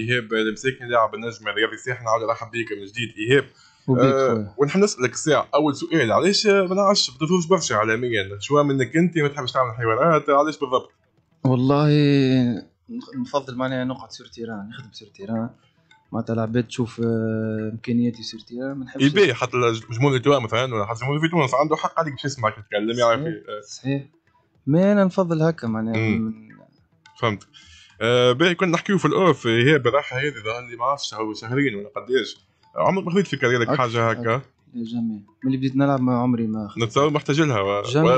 ايهاب المساكن لاعب النجم الرياضي الساحل نعاود نرحب بك من جديد ايهاب أه ونحب نسالك ساعه اول سؤال علاش ما آه، نعرفش بتفوز برشا اعلاميا شو منك انت ما تحبش تعمل حوارات علاش بالضبط؟ والله نفضل معناها نقعد سور تيران نخدم سور تيران معناتها العباد تشوف آه، امكانياتي سير تيران ما نحبش يبي حتى الجمهور توا مثلا ولا حتى الجمهور في تونس عنده حق عليك باش يسمعك تتكلم يعرف صحيح ما انا نفضل هكا معناها فهمت آه باهي كنا نحكيو في الاوف إيه، هي بالراحه هذه ظهر لي ما عرفتش شهرين ولا قداش عمرك ما خذيت في كاريرك حاجه هكا جامي ملي بديت نلعب ما عمري ما نتصور محتاج لها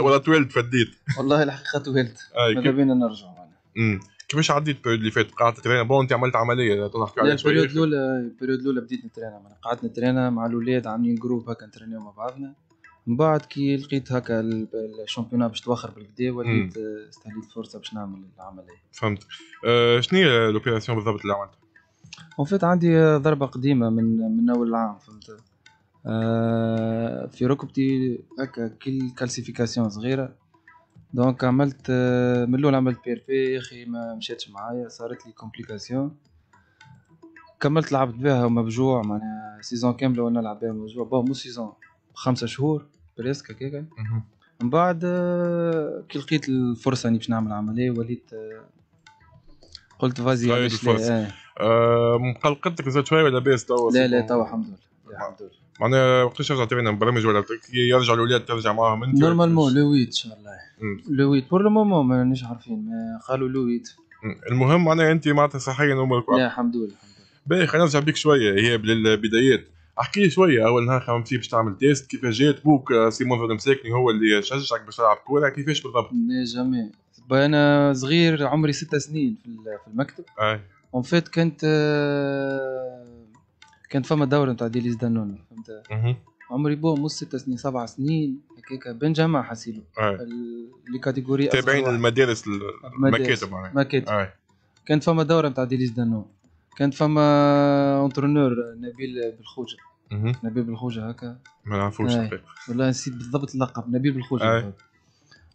ولا تولد فديت والله الحقيقه تولد آه، ماذا بينا نرجع امم كيفاش عديت البريود اللي فات قعدت ترينا بون انت عملت عمليه تنحكي عليها البريود الاولى البريود الاولى بديت نترينا قعدت نترينا مع الاولاد عاملين جروب هكا نترينا مع بعضنا من بعد كي لقيت هكا الشامبيونات باش توخر بالكدا وليت آه، استهليت فرصه باش نعمل العمليه فهمت آه، شنو هي لوبيراسيون بالضبط اللي عملتها؟ اون فيت عندي آه، ضربه قديمه من من اول العام فهمت في ركبتي هكا كل كالسيفيكاسيون صغيره دونك عملت من الاول عملت ار بي يا اخي ما مشاتش معايا صارت لي كومبليكاسيون كملت لعبت بها ومبجوع معناها سيزون كامله وانا نلعب بها مبجوع بون مو سيزون خمسة شهور بريسك هكاك أه. من بعد آه، كي لقيت الفرصه اني باش نعمل عمليه وليت آه، قلت فازي علاش آه مقلقتك زاد شويه ولا باس توا لا لا توا الحمد لله الحمد لله معناها وقتاش رجع تبين برامج ولا يرجع الاولاد ترجع معاهم انت نورمالمون لويت ان شاء الله لويت بور لو مومون مانيش عارفين قالوا لويت المهم معناها انت معناتها صحيا امورك لا الحمد لله الحمد لله باهي خلينا نرجع بك شويه هي بالبدايات احكي لي شويه اول نهار خممت فيه باش تعمل تيست كيفاش جات بوك آه، سيمون فان مساكني هو اللي شجعك باش تلعب كوره كيفاش بالضبط؟ لا جامي انا صغير عمري ست سنين في المكتب اي اون فيت كنت آه، كانت فما دوره نتاع ديليز دانون فهمت عمري بو مو ست سنين سبع سنين هكاك بين جامعة حسيلو لي كاتيجوري تابعين المدارس المكاتب المكاتب يعني. كانت فما دوره نتاع ديليز دانون كانت فما اونترونور آه، نبيل بالخوجه مهم. نبيل بالخوجه هكا ما نعرفوش إيه. الحقيقه والله نسيت بالضبط اللقب نبيل بالخوجه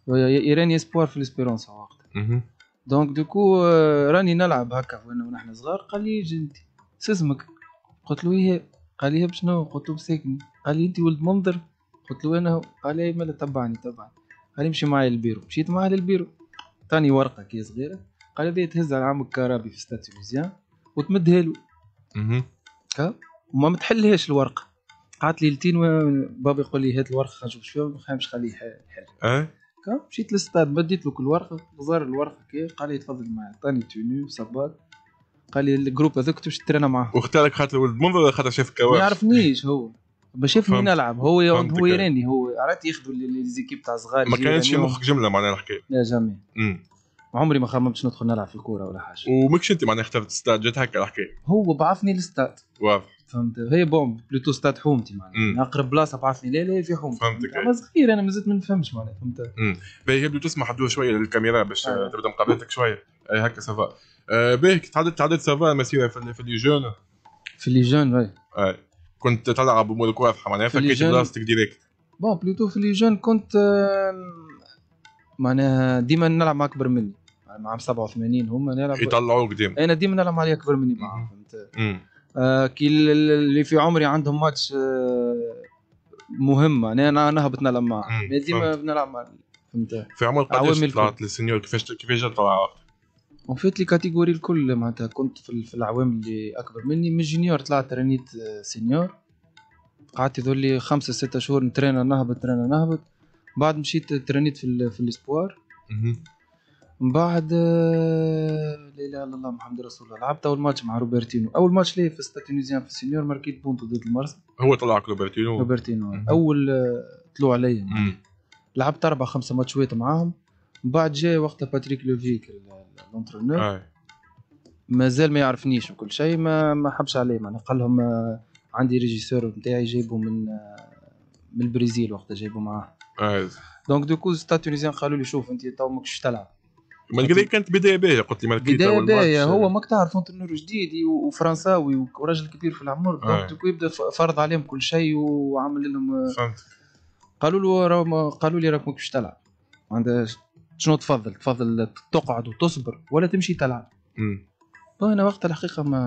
ايراني إيه. اسبوار في الاسبيرونس وقتها دونك دوكو euh, راني نلعب هكا وانا ونحن صغار قال لي جنتي انت اسمك قلت له ايه قال لي بشنو قلت له بساكني قال لي انت ولد منظر قلت له انا قال لي مالا تبعني تبعني قال لي امشي معايا للبيرو مشيت معاه للبيرو تاني ورقه كي صغيره قال لي تهز على عمك كرابي في ستاتيوزيان وتمدها له وما تحلهاش الورقه قعدت ليلتين بابا يقول لي هات الورقه خنشوف شويه ما باش خليه يحل اه مشيت للستاد مديت له كل ورقه الورقه كي قال لي تفضل معايا عطاني توني وصباط قال لي الجروب هذاك باش ترينا معاه واختارك خاطر ولد منظر ولا خاطر شاف كوارث ما يعرفنيش هو ما شافني نلعب هو هو يراني هو عرفت ياخذوا ليزيكيب تاع صغار ما كانتش مخك جمله معناها الحكايه لا جامي عمري ما خممت ندخل نلعب في الكوره ولا حاجه وماكش انت معناها اخترت ستاد جات هكا الحكايه هو بعثني للستاد واضح فهمت هي بون بلوتو ستاد حومتي معناها يعني اقرب بلاصه بعثني لا لا في حومتي فهمتك يعني اما صغير انا مازلت ما نفهمش معناها فهمت باهي بلوتو تسمح حدوها شويه للكاميرا باش آه. تبدا مقابلتك شويه اي هكا سافا آه، باهي باهي تعدت تعدت سافا مسيره في لي جون في لي جون اي كنت تلعب امور واضحه معناها فكيت بلاصتك ديريكت بون بلوتو في لي جون كنت معناها ديما نلعب مع اكبر مني عام 87 هما نلعب يطلعوا قدام انا ديما نلعب مع اللي اكبر مني معاهم فهمت آه كي اللي في عمري عندهم ماتش آه مهم انا نهبط نلعب معاه ديما نلعب مع فهمت في عمر قداش طلعت للسينيور كيفاش كيفاش طلع اون فيت لي كاتيجوري الكل معناتها كنت في, العوام اللي اكبر مني من جونيور طلعت رانيت آه، سينيور قعدت يظل لي خمسة ستة شهور نترينا نهبط نترينا نهبط بعد مشيت ترانيت في, في الاسبوار من بعد آه، لا اله الا الله محمد رسول الله لعبت اول ماتش مع روبرتينو اول ماتش ليه في ستا تونيزيان في السينيور ماركيت بونتو ضد المرسى هو طلعك روبرتينو روبرتينو اول آه، طلوع ليا لعبت اربع خمسه ماتشات معاهم من بعد جاء وقتها باتريك لوفيك الانترونور مازال ما يعرفنيش وكل شيء ما ما حبش عليه معناها قال لهم آه، عندي ريجيسور نتاعي جايبه من من البرازيل وقتها جايبه معاه دونك دوكو ستا تونيزيان قالوا لي شوف انت تو ماكش تلعب ما هذيك كانت بدايه باهيه قلت لي مالك بدايه باهيه هو ماك تعرف انترنور جديد وفرنساوي وراجل كبير في العمر دونك آه. يبدا فرض عليهم كل شيء وعمل لهم آه، فهمت قالوا له قالوا لي راك ماكش تلعب معناتها شنو تفضل تفضل تقعد وتصبر ولا تمشي تلعب طيب، انا وقت الحقيقه ما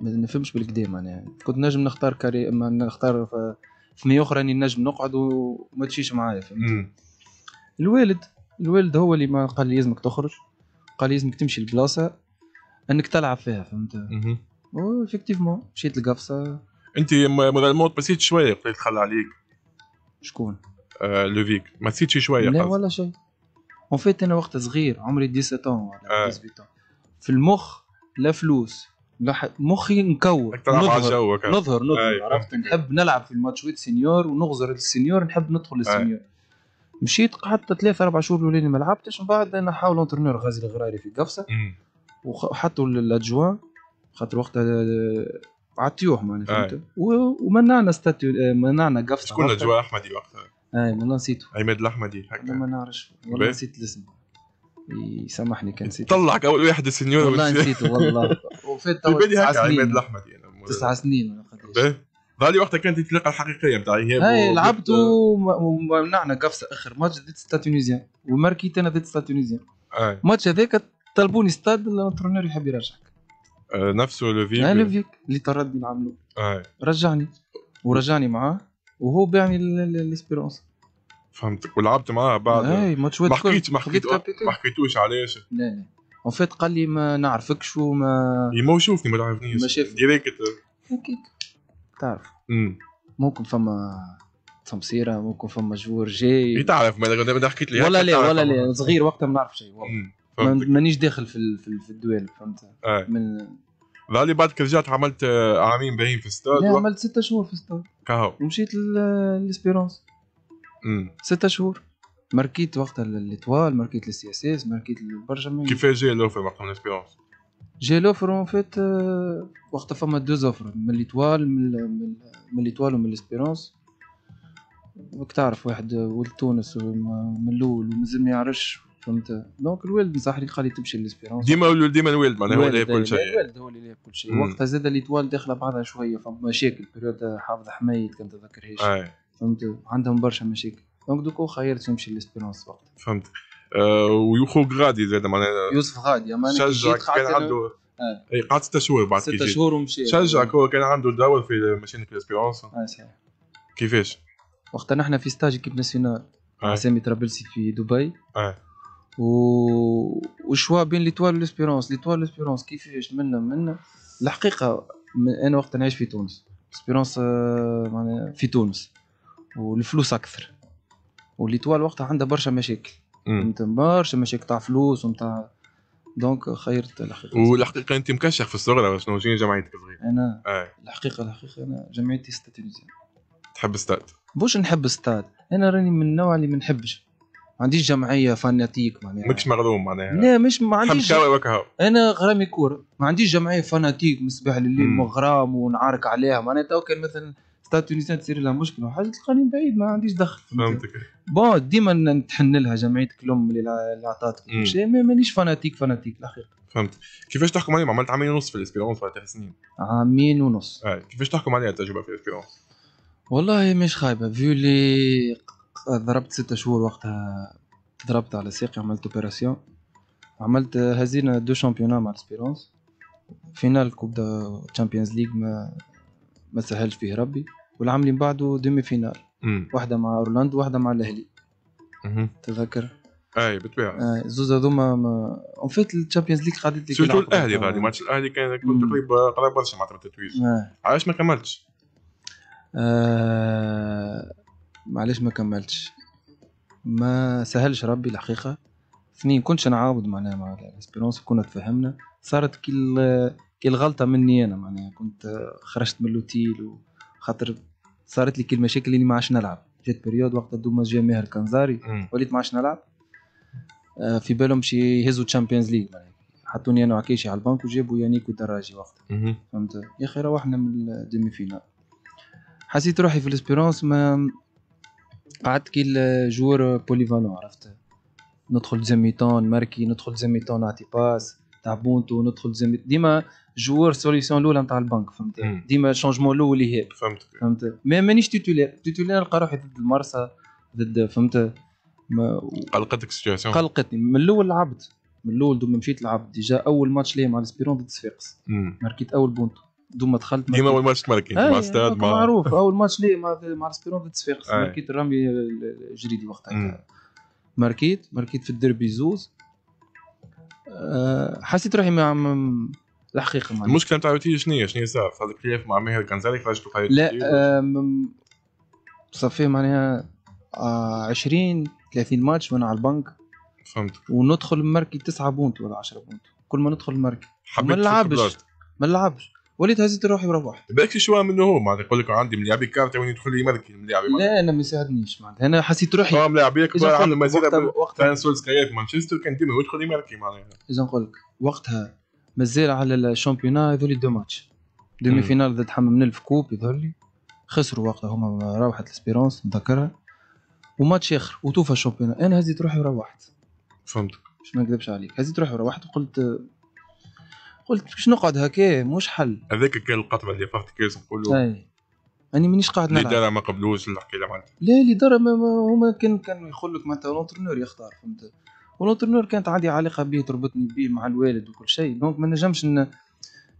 ما نفهمش بالكدا معناها كنت نجم نختار كاري اما نختار ثنية اخرى اني نجم نقعد وما تمشيش معايا فهمت الوالد الوالد هو اللي ما قال لي لازمك تخرج قال لي لازمك تمشي لبلاصه انك تلعب فيها فهمت افكتيفمون مشيت لقفصه انت الموت بسيت شويه قلت خلى عليك شكون؟ آه لوفيك ما نسيتش شويه لا ولا شيء اون فيت انا وقت صغير عمري 17 ولا 18 آه. في المخ لا فلوس لا مخي مكور نظهر نظهر نظهر آه، عرفت نحب نلعب في الماتشويت سينيور ونغزر السينيور نحب ندخل آه. للسينيور مشيت قعدت ثلاثة أربع شهور الأولين ما لعبتش من بعد حاول لونترونور غازي الغراري في قفصة وحطوا الأدجوان خاطر وقتها عطيوه معناها فهمت ومنعنا ستاتيو منعنا قفصة شكون أدجوان أحمدي وقتها؟ اي والله نسيته عماد الأحمدي هكا ما نعرفش والله نسيت الاسم يسامحني كان نسيت طلعك أول واحد السنيور والله نسيته والله وفات تو تسع سنين عماد الأحمدي تسع سنين ولا قداش إيه؟ بعد وقتها كانت الانطلاقه الحقيقيه بتاع ايهاب اي لعبت ومنعنا قفصه اخر ماتش ضد ستا تونيزيان وماركيت انا ضد ستا تونيزيان الماتش هذاك طلبوني ستاد الانترونور يحب يرجعك أه، نفسه لوفيك اي لوفيك اللي طردني نعملو رجعني ورجعني معاه وهو باعني ليسبيرونس فهمتك ولعبت معاه بعد اي ماتش ما حكيت ما حكيت ما حكيتوش علاش لا لا اون فيت قال لي ما نعرفكش وما يما ما تعرفنيش ما شافني ديريكت تعرف ممكن فما تمسيره ممكن فما جور جاي تعرف ما حكيت لي ولا لا ولا لا صغير وقتها ما نعرف شيء والله مانيش داخل في في الدوال فهمت آه. من ظهر بعدك رجعت عملت آه، عامين باهين في ستاد لا عملت ستة شهور في ستاد كهو مشيت للاسبيرونس ستة شهور ماركيت وقتها ليطوال ماركيت للسي اس اس ماركيت برشا كيفاش جاي الاوفر وقتها من الاسبيرونس جي لوفر اون فيت وقتها فما دو زوفر من ليتوال من ليتوال ومن ليسبيرونس وك تعرف واحد ولد تونس من الاول ومازال ما يعرفش فهمت دونك الوالد نصح لي قال لي تمشي ليسبيرونس ديما ديما الوالد معناها هو اللي كل شيء الوالد هو اللي كل شيء وقتها زاد ليتوال داخله بعضها شويه فما مشاكل بريود حافظ حميد كان تذكر هيش آه. فهمت عندهم برشا مشاكل دونك دوكو خيرت نمشي ليسبيرونس وقتها فهمت آه، ويخوك غادي زاد معناها يوسف غادي يعني شجعك كان عنده آه. اي قعد ست شهور بعد ست شهور ومشي شجعك هو كان عنده دور في ماشينة الاسبيرونس اه صحيح كيفاش؟ وقتها نحن في ستاج كيب ناسيونال آه. سامي طرابلسي في دبي و... وشوا بين ليتوال والاسبيرونس ليتوال ليسبيرونس كيفاش منا منا الحقيقه من انا وقت نعيش في تونس ليسبيرونس معناها في تونس والفلوس اكثر والليتوال وقتها عندها برشا مشاكل فهمتني برشا مشاكل تاع فلوس ومتاع دونك خيرت الحقيقه والحقيقه انت مكشخ في الصغر شنو شنو جمعيتك الصغيره؟ انا آه. الحقيقه الحقيقه انا جمعيتي ستات تحب ستات؟ بوش نحب ستات انا راني من النوع اللي ما نحبش ما عنديش جمعيه فاناتيك معناها ماكش مغلوم معناها لا مش ما عنديش وكهو انا غرامي كوره ما عنديش جمعيه فاناتيك من الصباح لليل مغرام ونعارك عليها معناها تو كان مثلا تاع تونسيان تصير لها مشكل وحاجه تلقاني بعيد ما عنديش دخل فهمتك بون ديما نتحن لها جمعيتك الام اللي عطاتك شيء مانيش فاناتيك فاناتيك الاخير فهمت كيفاش تحكم عليهم عملت عامين ونص في الاسبيرونس ولا ثلاث سنين عامين ونص آه. كيفاش تحكم عليها التجربه في الاسبيرونس والله مش خايبه فيو اللي ضربت ستة شهور وقتها ضربت على ساقي عملت اوبيراسيون عملت هزينا دو شامبيونا مع الاسبيرونس فينال كوب دا تشامبيونز ليغ ما ما سهلش فيه ربي والعام اللي بعده ديمي فينال واحده مع اورلاندو واحده مع الاهلي تذكر اي بالطبيعه آه زوز هذوما ما اون فيت الشامبيونز ليغ قعدت لي سيرتو الاهلي غادي آه. ماتش الاهلي كان كنت تقريبا قريب برشا مع التتويج آه. علاش ما كملتش؟ آه ما كملتش ما سهلش ربي الحقيقه اثنين كنتش نعاود معناها مع الاسبيرونس كنا تفهمنا صارت كي كي الغلطه مني انا معناها كنت خرجت من الاوتيل وخاطر صارت لي كل المشاكل اللي ما عادش نلعب جات بريود وقت دوما جا ماهر كانزاري وليت ما عادش نلعب آه، في بالهم شي يهزوا تشامبيونز ليغ حطوني انا وعكيشي على البنك وجابوا يانيك ودراجي وقتها فهمت يا اخي روحنا من الديمي فينال حسيت روحي في الاسبيرونس ما قعدت كي الجور بوليفالون عرفت ندخل زميتون ماركي ندخل زميتون نعطي باس تاع بونتو ندخل زميتون ديما جوار سوليسيون الاولى نتاع البنك فهمت ديما الشونجمون الاول هي فهمت فهمت مي مانيش تيتولير تيتولير نلقى روحي ضد المرسى ضد فهمت ما قلقتك السيتياسيون قلقتني من الاول لعبت من الاول دوما مشيت لعبت ديجا اول ماتش ليا مع سبيرون ضد صفاقس ماركيت اول بونت دوما دخلت ديما اول ماتش ماركيت مع استاد مع معروف اول ماتش ليا مع مع الاسبيرون ضد صفاقس ماركيت الرمي الجريدي وقتها ماركيت ماركيت في الديربي زوز حسيت روحي ما الحقيقه ما المشكله نتاع روتيلي شنو هي شنو هي صار هذاك كليف مع ماهر كانزالي خرجت تلقى طيب؟ لا صافي معناها 20 آه، 30 ماتش وانا على البنك فهمت وندخل الماركي 9 بونت ولا 10 بونت كل ما ندخل الماركي ما نلعبش ما نلعبش وليت هزيت روحي وروحت بالك شو منه هو معناتها يقول لك عندي ملاعبي كارت وين يدخل لي ملكي ملاعبي لا انا ما يساعدنيش معناتها انا حسيت روحي اه ملاعبي كبار عنده مزيد وقتها سولز كايات مانشستر كان ديما يدخل لي ملكي معناتها اذا نقول لك وقتها مازال على الشامبيونا هذول دو ماتش دومي فينال ضد حمام نلف كوب يظهر لي خسروا وقتها هما روحت الاسبيرونس نتذكرها وماتش اخر وتوفى الشامبيونا انا هزيت روحي وروحت فهمت باش ما نكذبش عليك هزيت روحي وروحت وقلت قلت باش نقعد هكا مش حل هذاك كان القطبه اللي فاتت كاس نقولوا اي انا مانيش قاعد نلعب الاداره ما قبلوش الحكايه معناتها لا الاداره هما كان كان يقول لك معناتها لونترونور يختار فهمت والونترونور كانت عندي علاقه به تربطني به مع الوالد وكل شيء دونك ما نجمش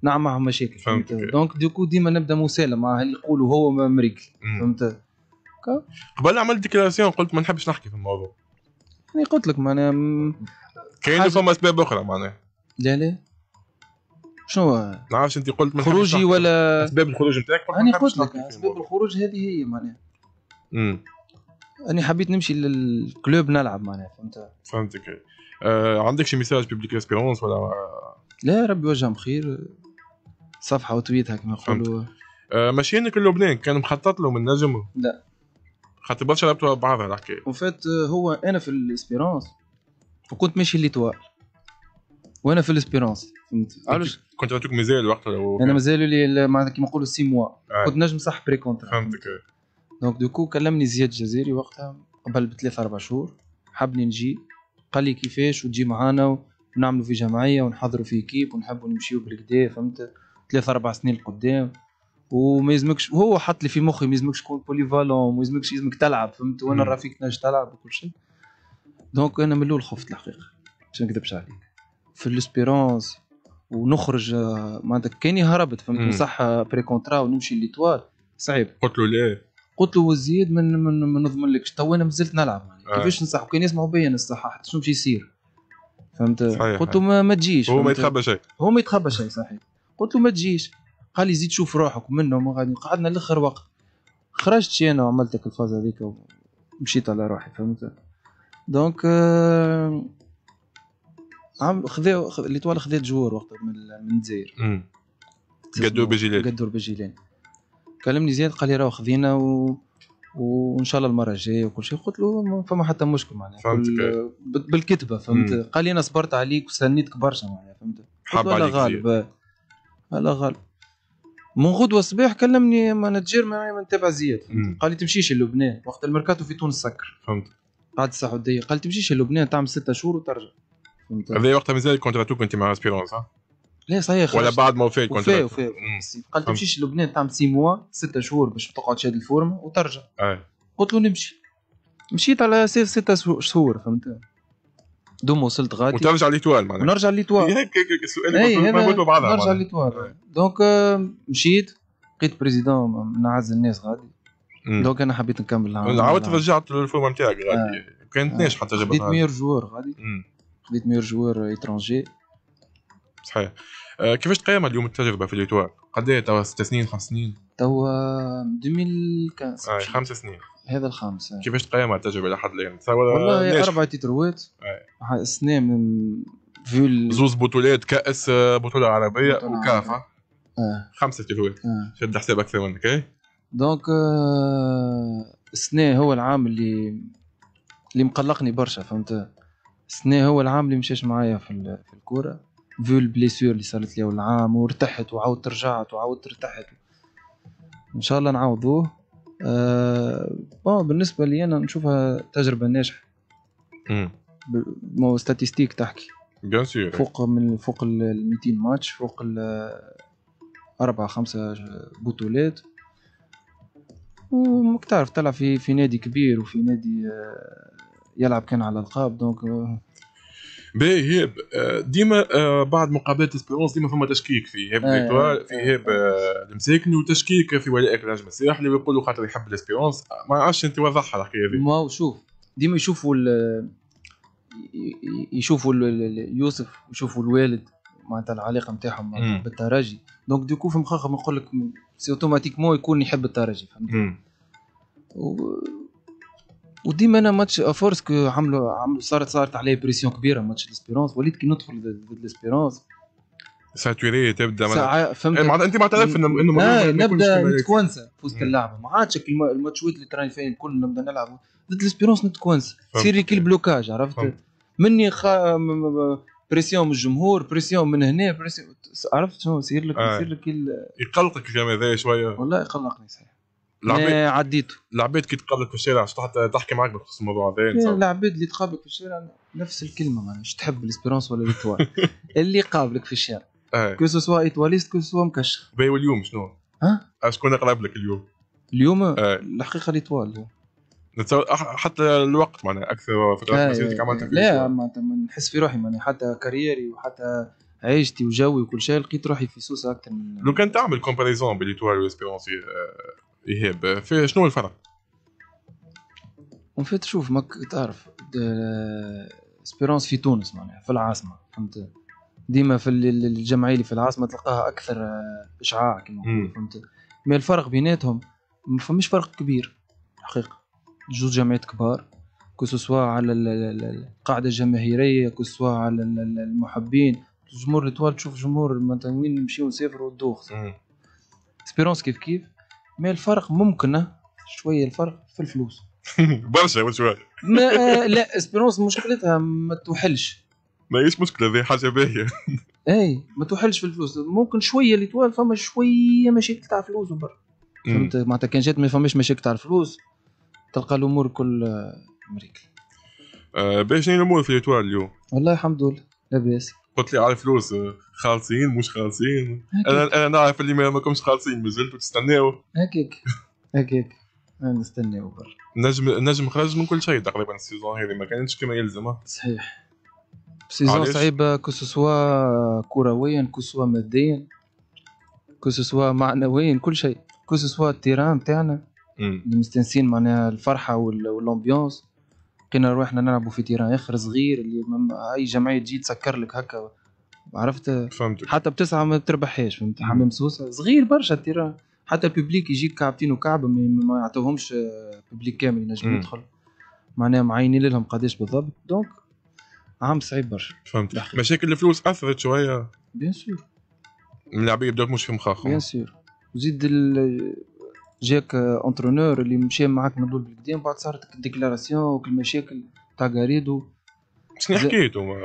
نعمل معهم مشاكل فهمت دونك ديكو ديما نبدا مسالم مع اللي يقولوا هو امريكي فهمت قبل عملت ديكلاراسيون قلت ما نحبش نحكي في الموضوع يعني قلت لك معناها كاين فما اسباب اخرى معناها لا لا شنو ما نعرفش انت قلت من خروجي ولا اسباب الخروج نتاعك انا يعني قلت لك اسباب الخروج هذه هي معناها اني حبيت نمشي للكلوب نلعب معناها فهمت فهمتك آه عندك شي ميساج بيبليك اسبيرونس ولا لا ربي وجههم خير صفحه وتويت هكا نقولوا آه كل لبنان كان مخطط له من نجم لا خاطر برشا لعبتوا بعضها الحكايه وفات آه، هو انا في الاسبيرونس وكنت ماشي توا وانا في الاسبيرونس فهمت علاش كنت عطوك مازال وقتها انا مازال لي معناتها كيما نقولوا سي موا آه. كنت نجم صح بري كونترا فهمتك دونك دوكو كلمني زياد الجزيري وقتها قبل بثلاث اربع شهور حبني نجي قال لي كيفاش وتجي معانا ونعملوا في جمعيه ونحضروا في كيب ونحبوا نمشيو بالكدا فهمت ثلاث اربع سنين لقدام وما يلزمكش وهو حط لي في مخي ما يلزمكش تكون بوليفالون ما يلزمكش يلزمك تلعب فهمت وانا رفيق تنجم تلعب وكل شيء دونك انا من الاول خفت الحقيقه باش ما نكذبش عليك في الاسبيرونس ونخرج معناتها كاني هربت فهمت صح بري كونترا ونمشي ليتوال صعيب قلت له لا قلت له وزيد من من ما نضمنلكش تو انا مازلت نلعب يعني. آه. كيفاش نصح كان يسمعوا بيا حتى شنو باش يصير فهمت قلت له ما تجيش هو ما يتخبى شيء هو ما يتخبى شيء صحيح قلت له ما تجيش قال لي زيد شوف روحك منهم غادي قعدنا لاخر وقت خرجت انا وعملت لك الفاز هذيك ومشيت على روحي فهمت دونك آه عم خذيت اللي طوال خذيت جوار وقت من الجزائر قدور بجيلان قدور بجيلان كلمني زياد قال لي راهو خذينا و... وان شاء الله المره الجايه وكل شيء قلت له ما فما حتى مشكل معناها كل... بالكتبه فهمت مم. قال لي انا صبرت عليك وستنيتك برشا معناها فهمت حب عليك غالب على غالب من غدوه الصباح كلمني مانجير معايا من تبع زياد قال لي تمشيش للبنان وقت الميركاتو في تونس سكر فهمت بعد الساعه قال لي تمشيش للبنان تعمل ستة شهور وترجع هذا وقتها مازال كنت كنت مع اسبيرونس لا صحيح ولا بعد ما وفيت كنت وفاء قال تمشيش لبنان تعمل سي موا ستة شهور باش تقعد شاد الفورمه وترجع أي. قلت له نمشي مشيت على اساس ستة شهور فهمت دوم وصلت غادي وترجع ليتوال معناها ونرجع ليتوال هيك هيك السؤال اي بعضها نرجع ليتوال دونك euh، مشيت لقيت بريزيدون من اعز الناس غادي دونك انا حبيت نكمل عاودت رجعت للفورمه نتاعك غادي آه. كانت آه. ناجحه حتى خديت ميور جوار غادي خديت ميور جوار اترونجي صحيح آه، كيفاش تقيم اليوم التجربه في ليتوار قد ايه توا ست سنين خمس سنين توا 2015 اي خمس سنين هذا الخامس آه. كيفاش تقيم التجربه لحد الان والله اربع تيتروات السنه آه. من فيو زوز بطولات كاس بطوله عربيه وكافه آه. خمسه تتروات آه. شد حساب اكثر منك إيه دونك السنه هو العام اللي اللي مقلقني برشا فهمت السنه هو العام اللي مشاش معايا في الكوره فو البليسور اللي صارت لي العام وارتحت وعاودت رجعت وعاودت ارتحت ان شاء الله نعوضوه آه بون بالنسبه لي انا نشوفها تجربه ناجحه مو ستاتيستيك تحكي فوق من فوق ال 200 ماتش فوق ال أربعة خمسة بطولات وماك تعرف تلعب في في نادي كبير وفي نادي يلعب كان على القاب دونك باهي ديما آه، بعد مقابلات اسبيرونس ديما فما تشكيك في هاب فيكتوار آه، آه. في هيب المساكني وتشكيك في ولائك النجم الساحلي ويقولوا خاطر يحب الاسبيرونس ما عادش انت وضحها الحكايه هذه ما هو شوف ديما يشوفوا يشوفوا يوسف يشوفوا الوالد معناتها العلاقه نتاعهم بالترجي دونك ديكو في مخاخهم يقول لك سي اوتوماتيكمون يكون يحب الترجي فهمت وديما انا ماتش كو عملوا عملوا صارت صارت عليه بريسيون كبيره ماتش الاسبيرونس وليت كي ندخل ضد الاسبيرونس ساتوري تبدا ساعة فهمت يعني معناتها انت معترف انه انه آه نبدا نتكونسى في وسط اللعبه ما عادش ويت اللي تراني فيه الكل نبدا نلعب ضد الاسبيرونس نتكونسى سيري كي البلوكاج عرفت فهمت. مني خ... بريسيون من الجمهور بريسيون من هنا بريسيون عرفت شنو يصير لك آه. يصير لك ال... يقلقك الكلام هذا إيه، شويه والله يقلقني صحيح العباد إيه، عديته العباد كي تقابلك في الشارع تحت تحكي معك بخصوص الموضوع هذا العباد اللي تقابلك في الشارع نفس الكلمه معناها تحب الاسبيرونس ولا ليتوال اللي قابلك في الشارع إيه. كو سوا ايتواليست كو سوا مكشخ باهي واليوم شنو؟ ها؟ شكون اقرب لك اليوم؟ اليوم إيه. الحقيقه ليتوال حتى الوقت معناها اكثر فترات مسيرتك عملتها لا معناتها نحس في روحي معناها حتى كاريري وحتى عيشتي وجوي وكل شيء لقيت روحي في سوسه اكثر من لو كان تعمل كومباريزون بين ليتوال والاسبيرونس ايهاب في شنو الفرق اون فيت شوف ماك تعرف اسبيرونس في تونس معناها في العاصمه فهمت ديما في الجمعيه اللي في العاصمه تلقاها اكثر آه، اشعاع كما فهمت مي الفرق بيناتهم ما فماش فرق كبير حقيقه جوج جمعيات كبار كو على القاعده الجماهيريه كوسوا على المحبين الجمهور التوال تشوف جمهور وين نمشيو نسافروا الدوخ سبيرونس كيف كيف ما الفرق ممكن شويه الفرق في الفلوس برشا ولا شويه آه، لا اسبيرونس مشكلتها ما توحلش ما هيش مشكله ذي حاجه باهيه اي ما توحلش في الفلوس ممكن شويه اللي توال فما شويه مشاكل تاع فلوس برا فهمت معناتها كان جات ما فماش مشاكل تاع الفلوس تلقى الامور كل امريكي آه, آه، باش شنو الامور في ليتوال اليوم والله الحمد لله لاباس قلت لي على الفلوس آه، خالصين مش خالصين انا انا نعرف اللي ما ماكمش خالصين مازلتوا تستناو هكاك هكاك نستناو برك نجم نجم خرج من كل شيء تقريبا السيزون هذه ما كانتش كما يلزم صحيح سيزون صعيبه كوسوسوا كرويا كوسوسوا ماديا كوسوسوا معنويا كل شيء كوسوسوا التيران تاعنا اللي مستنسين معناها الفرحه والامبيونس لقينا روحنا نلعبوا في تيران اخر صغير اللي اي جمعيه تجي تسكر لك هكا عرفت فهمتك حتى بتسعه ما تربحهاش فهمت حمام سوسه صغير برشا التيران حتى الببليك يجيك كعبتين وكعبه ما يعطوهمش ببليك آه، كامل ينجم يدخل معناها معينين لهم قداش بالضبط دونك عام صعيب برشا فهمت داخل. مشاكل الفلوس اثرت شويه بيان سور اللاعبين بدات مش في مخاخهم بيان سور وزيد جاك اونترونور اللي مشى معاك من الاول بالقدام بعد صارت ديكلاراسيون مشاكل تاع غاريدو شنو حكيتو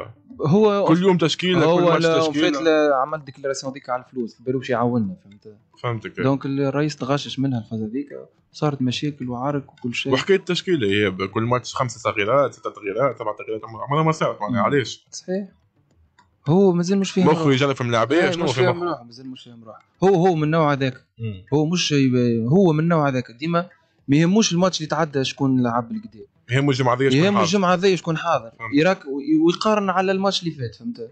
هو كل يوم تشكيله هو كل ماتش تشكيله هو عمل ديكلاراسيون هذيك على الفلوس بالو باش يعاوننا فهمت فهمتك دونك الرئيس تغشش منها الفازه هذيك صارت مشاكل وعارك وكل شيء وحكايه التشكيله هي كل ماتش خمسه تغييرات سته تغييرات سبعه تغييرات عمرها ما صارت معناها علاش صحيح هو مازال مش فاهم مخرج انا فهم ايه شنو مش فاهم روحه مازال مش فاهم روحه هو هو من النوع هذاك هو مش هو من النوع هذاك ديما ما يهموش الماتش اللي تعدى شكون لعب بالكدا يهمو الجمعه هذيا شكون يهمو الجمعه هذيا شكون حاضر يراك ويقارن على الماتش اللي فات فهمت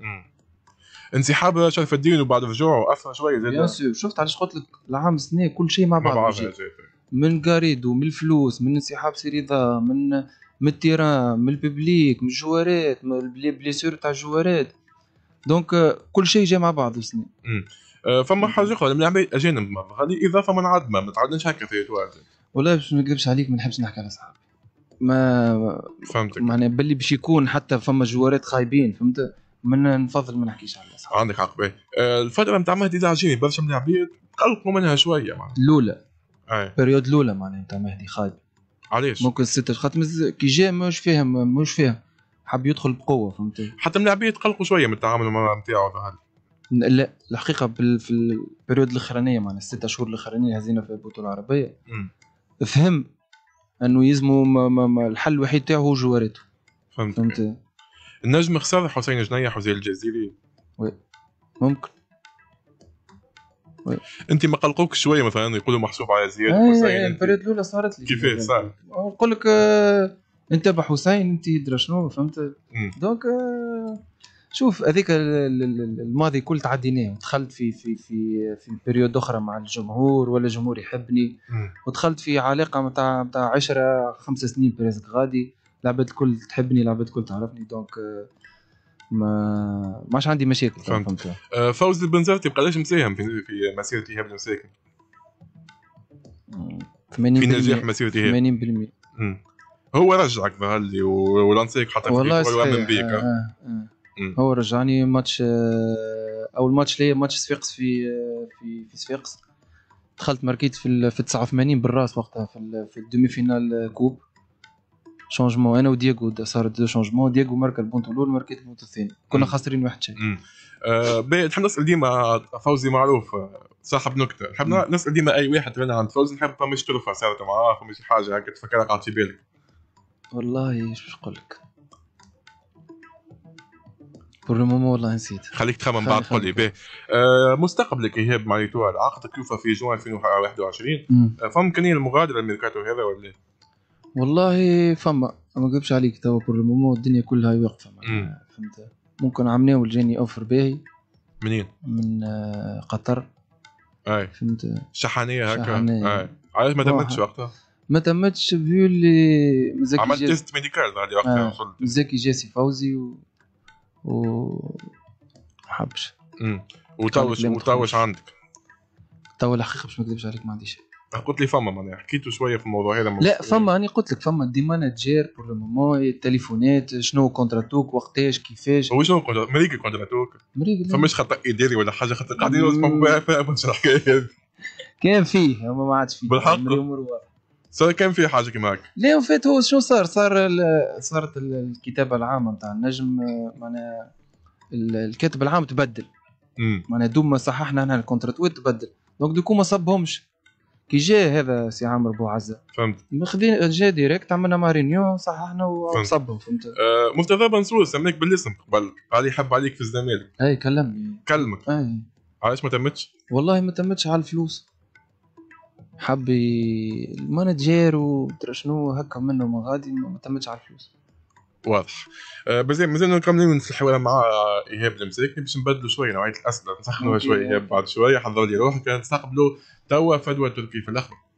انسحاب شرف الدين وبعد رجوعه اثر شويه زاد بيان سور شفت علاش قلت لك العام السنه كل شيء مع بعض من جاريدو من الفلوس من انسحاب سيريضا من من التيران من الببليك من الجوارات من بليسور تاع الجوارات دونك آه، كل شيء جاي مع بعضه سنين آه، فما حاجه اخرى من عباد اجانب هذه اضافه منعدمه ما تعدناش هكا في ولا باش ما نكذبش عليك ما نحبش نحكي على صحابي ما فهمتك معناها باللي باش يكون حتى فما جوارات خايبين فهمت من نفضل ما نحكيش على صحابي عندك حق باهي آه، الفتره نتاع مهدي العجيني برشا من العباد قلقوا منها شويه معناها الاولى البريود الاولى معناها نتاع مهدي خايب علاش ممكن ستة خاطر كي جا مش فاهم مش فاهم حب يدخل بقوه فهمت حتى اللاعبين يتقلقوا شويه من التعامل مع نتاعو لا الحقيقه في البريود الاخرانيه معنا الست شهور الاخرانيه هزينا في البطوله العربيه فهم انه يلزموا الحل الوحيد تاعو هو جوارته فهمت فهمت النجم خسر حسين جنيح وزيل الجزيري وي ممكن وي. انت ما قلقوك شويه مثلا يقولوا محسوب على زياد إيه، حسين إيه، البريود الاولى صارت لي كيفاش صار نقول لك آه انت بحسين انت درا شنو فهمت دونك آه، شوف هذيك الماضي كل تعديناه ودخلت في في في في بيريود اخرى مع الجمهور ولا الجمهور يحبني ودخلت في علاقه متاع متاع 10 خمس سنين بريزك غادي العباد الكل تحبني العباد الكل تعرفني دونك آه، ما ماش عندي مشاكل فهمت, فهمت. آه فوز البنزرتي بقداش مساهم في في مسيره ايهاب المساكن؟ في نجاح مسيره ايهاب 80% هو رجعك ظهر ولانسيك حتى في والله بيك آه آه. هو رجعني ماتش آه، اول ماتش ليا ماتش صفيقس آه، في في في صفيقس دخلت ماركيت في في 89 بالراس وقتها في في الدومي فينال كوب شونجمون انا ودياغو صار دو شونجمون دياغو ماركا البونت الاول ماركيت البونت الثاني كنا خاسرين واحد شيء باهي نحب نسال ديما فوزي معروف آه، صاحب نكته نحب نسال ديما اي واحد تبان عند فوزي نحب فما شي ترفع صارت معاه فما شي حاجه هكا تفكرها قاعد في بالك والله شو اقول لك بور لو والله نسيت خليك تخمم بعد قول لي باهي مستقبلك ايهاب معناتها العقد كيوفا في جوان 2021 فما فممكنيه المغادره الميركاتو هذا ولا والله فما ما نكذبش عليك توا بور لو الدنيا كلها واقفه فهمت ممكن عام ناول جاني اوفر باهي منين؟ من آه، قطر اي فهمت شحنيه هكا شحنية. اي علاش ما دمتش وقتها؟ ما تمتش فيو اللي مزكي عملت تيست ميديكال نهار اللي وقتها وصلت مزكي جاسي فوزي و و حبش وتوش وتوش عندك تو الحقيقه باش ما نكذبش عليك ما عنديش قلت لي فما معناها حكيتوا شويه في الموضوع هذا لا فما انا قلت لك فما دي مانجير بور لو مومون تليفونات شنو كونتراتوك وقتاش كيفاش هو شنو كونتراتوك مريكي كونتراتوك مريكي فماش خطا اداري ولا حاجه خاطر قاعدين نسمعوا فيها الحكايه هذه كان فيه اما ما عادش فيه بالحق صار كان في حاجه كيما هكا لا فات هو شنو صار صار صارت الكتابه العامه نتاع النجم معناها الكاتب العام تبدل معناها دوم ما صححنا هنا الكونتر تبدل دونك دوكو ما صبهمش كي جا هذا سي عامر بوعزه فهمت مخذين جا ديريكت عملنا مع صححنا وصبهم فهمت آه مرتضى بنصور سماك بالاسم قبل قال يحب عليك في الزمالك اي كلمني كلمك اي علاش ما تمتش؟ والله ما تمتش على الفلوس حب المانجير ومدري شنو هكا منه ما غادي ما تمتش على الفلوس واضح آه، مازال مازال نكملوا نفس الحوار مع ايهاب المساكي باش نبدلوا شويه نوعيه الاسئله نسخنوها شويه ايهاب بعد شويه حضر لي روحك نستقبلوا توا فدوى تركي في الاخر